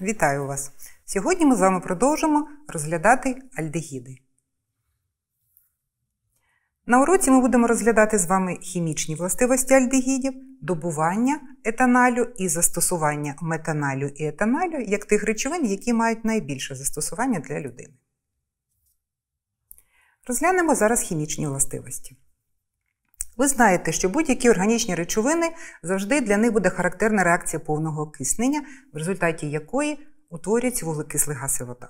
Вітаю вас! Сьогодні ми з вами продовжимо розглядати альдегіди. На уроці ми будемо розглядати з вами хімічні властивості альдегідів, добування етаналю і застосування метаналю і етаналю як тих речовин, які мають найбільше застосування для людини. Розглянемо зараз хімічні властивості. Ви знаєте, що будь-які органічні речовини завжди для них буде характерна реакція повного окиснення, в результаті якої утворюється вуглекислий газ і вода.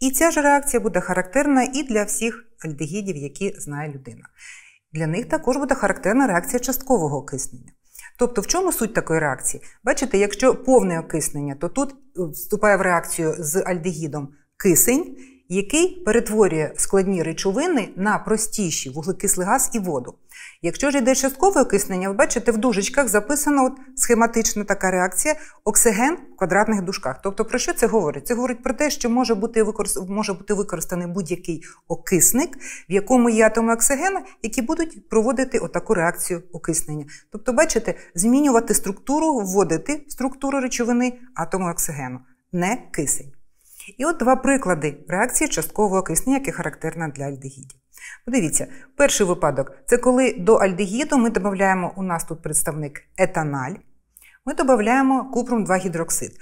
І ця ж реакція буде характерна і для всіх альдегідів, які знає людина. Для них також буде характерна реакція часткового окиснення. Тобто, в чому суть такої реакції? Бачите, якщо повне окиснення, то тут е, вступає в реакцію з альдегідом кисень який перетворює складні речовини на простіші вуглекислий газ і воду. Якщо ж йде часткове окиснення, ви бачите, в дужечках записана от схематична така реакція оксиген в квадратних дужках. Тобто, про що це говорить? Це говорить про те, що може бути може бути використаний будь-який окисник, в якому є атоми оксигена, які будуть проводити отаку реакцію окиснення. Тобто, бачите, змінювати структуру, вводити в структуру речовини атоми оксигену, не кисень. І от два приклади реакції часткового кисня, яка характерна для альдегідів. Подивіться, перший випадок це коли до альдегіду ми додаємо, у нас тут представник етаналь, ми додаємо купрум 2 гідроксид.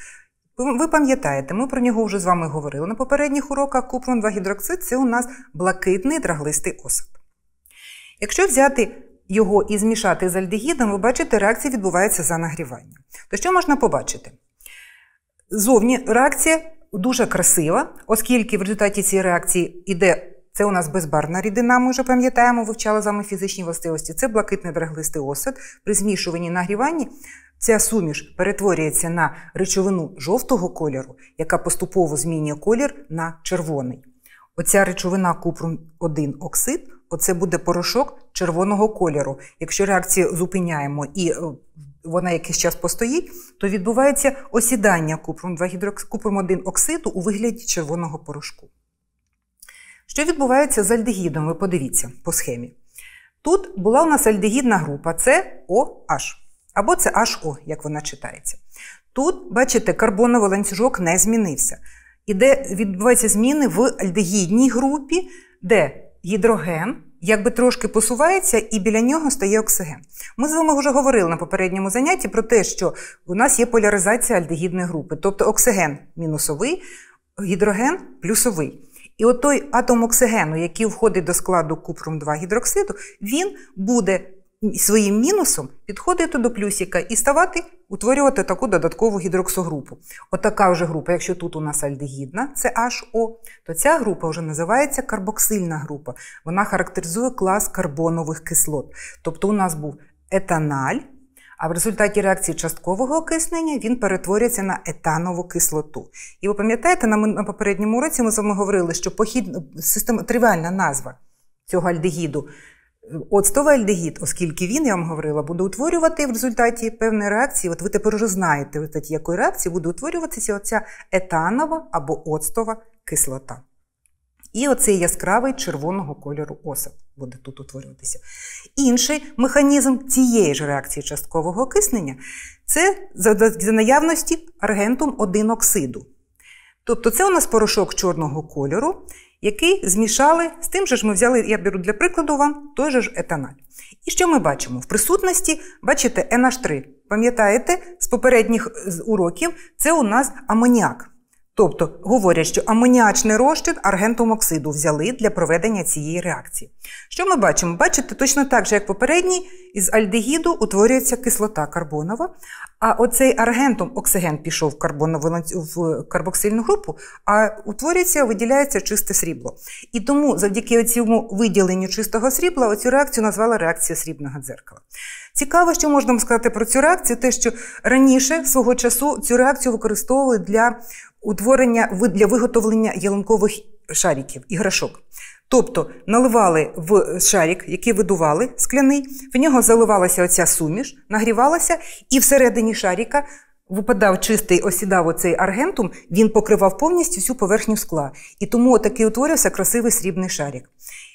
Ви пам'ятаєте, ми про нього вже з вами говорили на попередніх уроках. Купрум 2 гідроксид це у нас блакитний драглистий осад. Якщо взяти його і змішати з альдегідом, ви бачите, реакція відбувається за нагрівання. То що можна побачити? Зовні реакція дуже красива, оскільки в результаті цієї реакції йде, Це у нас безбарна рідина, ми вже пам'ятаємо, вивчали з вами фізичні властивості. Це блакитний дреглистий осад. При змішуванні нагріванні ця суміш перетворюється на речовину жовтого кольору, яка поступово змінює колір на червоний. Оця речовина купрум 1 оксид оце буде порошок червоного кольору. Якщо реакцію зупиняємо і е, вона якийсь час постоїть, то відбувається осідання купром 2 купрум 1 оксиду у вигляді червоного порошку. Що відбувається з альдегідом? Ви подивіться по схемі. Тут була у нас альдегідна група це OH. Або це HO, як вона читається. Тут, бачите, карбоновий ланцюжок не змінився. Іде відбуваються зміни в альдегідній групі, де гідроген якби трошки посувається, і біля нього стає оксиген. Ми з вами вже говорили на попередньому занятті про те, що у нас є поляризація альдегідної групи, тобто оксиген мінусовий, гідроген плюсовий. І от той атом оксигену, який входить до складу купрум 2 гідроксиду, він буде своїм мінусом підходити до плюсика і ставати, утворювати таку додаткову гідроксогрупу. Отака вже група, якщо тут у нас альдегідна, це HO, то ця група вже називається карбоксильна група. Вона характеризує клас карбонових кислот. Тобто у нас був етаналь, а в результаті реакції часткового окиснення він перетворюється на етанову кислоту. І ви пам'ятаєте, на попередньому уроці ми з вами говорили, що похід система тривіальна назва цього альдегіду Оцтовальдегід, оскільки він, я вам говорила, буде утворювати в результаті певної реакції, от ви тепер уже знаєте, в результаті якої реакції буде утворюватися оця етанова або оцтова кислота. І оцей яскравий червоного кольору осад буде тут утворюватися. Інший механізм цієї ж реакції часткового киснення це за наявності аргентум 1 оксиду. Тобто це у нас порошок чорного кольору, який змішали з тим же ж ми взяли, я беру для прикладу вам той же ж етаналь. І що ми бачимо? В присутності, бачите, NH3. Пам'ятаєте, з попередніх е, уроків це у нас амоніак. Тобто говорять, що амоніачний розчин аргентом оксиду взяли для проведення цієї реакції. Що ми бачимо? Бачите, точно так же, як попередній, із альдегіду утворюється кислота карбонова, а оцей аргентом оксиген пішов в карбонову в карбоксильну групу, а утворюється, виділяється чисте срібло. І тому, завдяки цьому виділенню чистого срібла, оцю реакцію назвали реакція срібного дзеркала. Цікаво, що можна сказати про цю реакцію, те, що раніше свого часу цю реакцію використовували для утворення для виготовлення ялинкових шариків, іграшок. Тобто наливали в шарик, який видували скляний, в нього заливалася оця суміш, нагрівалася, і всередині шаріка випадав чистий осідав оцей аргентум, він покривав повністю всю поверхню скла. І тому такий утворився красивий срібний шарик.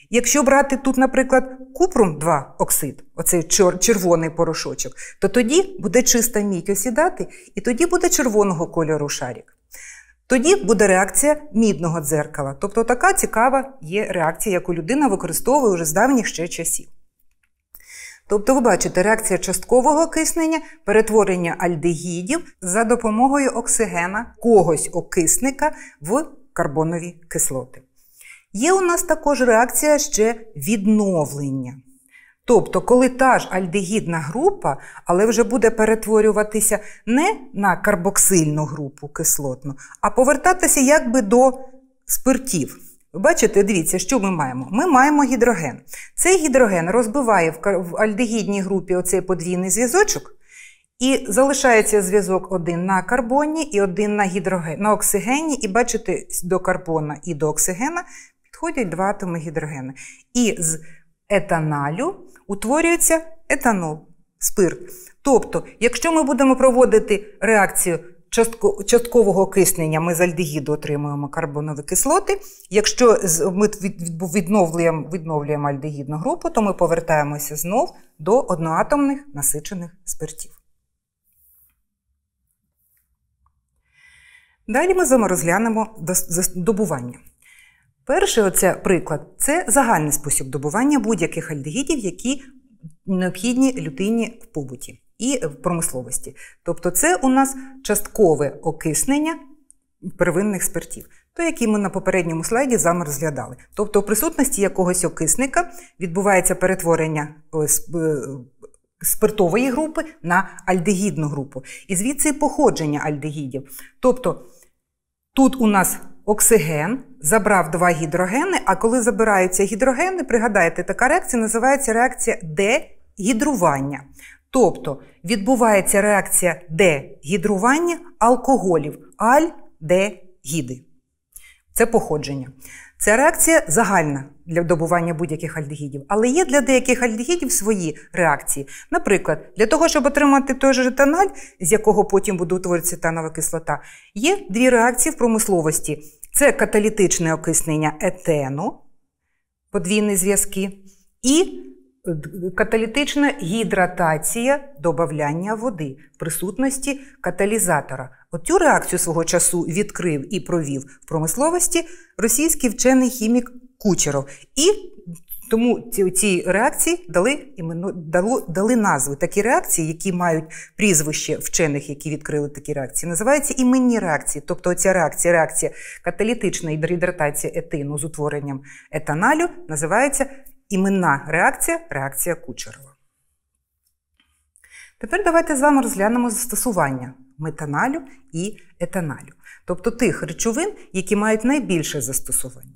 Якщо брати тут, наприклад, купрум 2 оксид, оцей червоний порошочок, то тоді буде чиста мідь осідати, і тоді буде червоного кольору шарик. Тоді буде реакція мідного дзеркала. Тобто така цікава є реакція, яку людина використовує вже з давніх ще часів. Тобто, ви бачите, реакція часткового окиснення, перетворення альдегідів за допомогою оксигена когось окисника в карбонові кислоти. Є у нас також реакція ще відновлення. Тобто, коли та ж альдегідна група, але вже буде перетворюватися не на карбоксильну групу кислотну, а повертатися якби до спиртів. Ви бачите, дивіться, що ми маємо? Ми маємо гідроген. Цей гідроген розбиває в альдегідній групі оцей подвійний зв'язочок, і залишається зв'язок один на карбоні і один на гідроген, на оксигені. І бачите, до карбона і до оксигена підходять два атоми гідрогена. І з етаналю утворюється етанол, спирт. Тобто, якщо ми будемо проводити реакцію часткового киснення, ми з альдегіду отримуємо карбонові кислоти. Якщо ми відновлюємо, відновлюємо альдегідну групу, то ми повертаємося знов до одноатомних насичених спиртів. Далі ми з вами розглянемо добування. Перший оце приклад це загальний спосіб добування будь-яких альдегідів, які необхідні людині в побуті і в промисловості. Тобто, це у нас часткове окиснення первинних спиртів, то які ми на попередньому слайді з вами розглядали. Тобто, у присутності якогось окисника відбувається перетворення е, е, спиртової групи на альдегідну групу. І звідси походження альдегідів. Тобто тут у нас оксиген, забрав два гідрогени, а коли забираються гідрогени, пригадайте, така реакція називається реакція дегідрування. Тобто відбувається реакція дегідрування алкоголів, аль-дегіди. Це походження. Ця реакція загальна для добування будь-яких альдегідів, але є для деяких альдегідів свої реакції. Наприклад, для того, щоб отримати той же етаналь, з якого потім буде утворюватися етанова кислота, є дві реакції в промисловості: це каталітичне окиснення етену, подвійні зв'язки, і Каталітична гідратація додавання води в присутності каталізатора. От цю реакцію свого часу відкрив і провів в промисловості російський вчений хімік Кучеров. І тому ці, ці реакції дали іменно, дало, дали назви. Такі реакції, які мають прізвище вчених, які відкрили такі реакції, називаються іменні реакції. Тобто ця реакція, реакція каталітична гідратація етину з утворенням етаналю, називається Іменна реакція реакція Кучерова. Тепер давайте з вами розглянемо застосування метаналю і етаналю, тобто тих речовин, які мають найбільше застосування.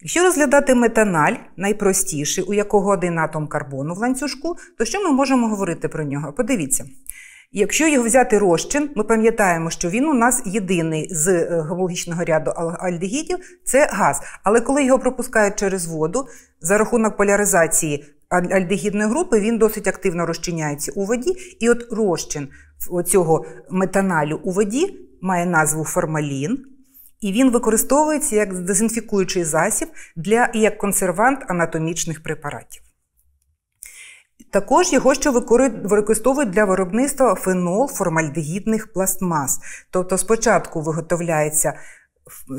Якщо розглядати метаналь, найпростіший, у якого один атом карбону в ланцюжку, то що ми можемо говорити про нього? Подивіться. Якщо його взяти розчин, ми пам'ятаємо, що він у нас єдиний з е, гомологічного ряду альдегідів це газ. Але коли його пропускають через воду, за рахунок поляризації альдегідної групи він досить активно розчиняється у воді. І от розчин цього метаналю у воді має назву формалін. І він використовується як дезінфікуючий засіб для і як консервант анатомічних препаратів. Також його ще використовують для виробництва фенол формальдегідних пластмас. Тобто спочатку виготовляється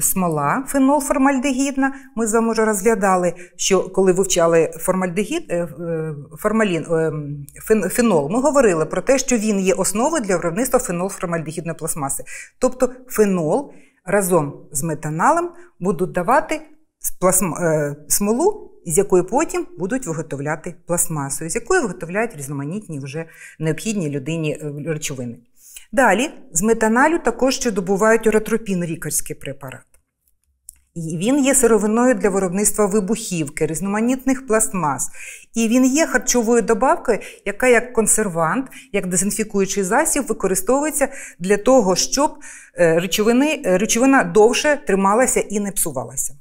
смола фенол формальдегідна. Ми з вами вже розглядали, що коли вивчали формальдегід, е, е, формалін, е, фенол, ми говорили про те, що він є основою для виробництва фенол формальдегідної пластмаси. Тобто фенол разом з метаналом будуть давати смолу з якої потім будуть виготовляти пластмасу, з якої виготовляють різноманітні вже необхідні людині е, речовини. Далі з метаналю також ще добувають оратропін лікарський препарат. І Він є сировиною для виробництва вибухівки, різноманітних пластмас. І він є харчовою добавкою, яка як консервант, як дезінфікуючий засіб використовується для того, щоб е, речовини, е, речовина довше трималася і не псувалася.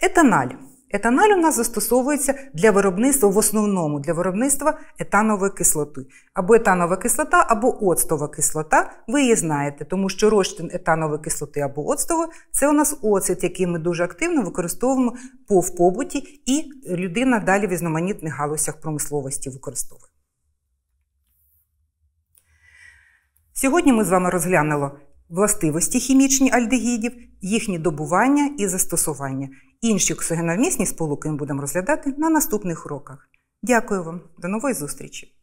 Етаналь Етаналь у нас застосовується для виробництва, в основному для виробництва етанової кислоти. Або етанова кислота, або оцтова кислота, ви її знаєте, тому що розчин етанової кислоти або оцтової – це у нас оцет, який ми дуже активно використовуємо по в побуті, і людина далі в різноманітних галузях промисловості використовує. Сьогодні ми з вами розглянули властивості хімічні альдегідів, їхні добування і застосування інші оксигеновмісні сполуки ми будемо розглядати на наступних уроках. Дякую вам, до нової зустрічі!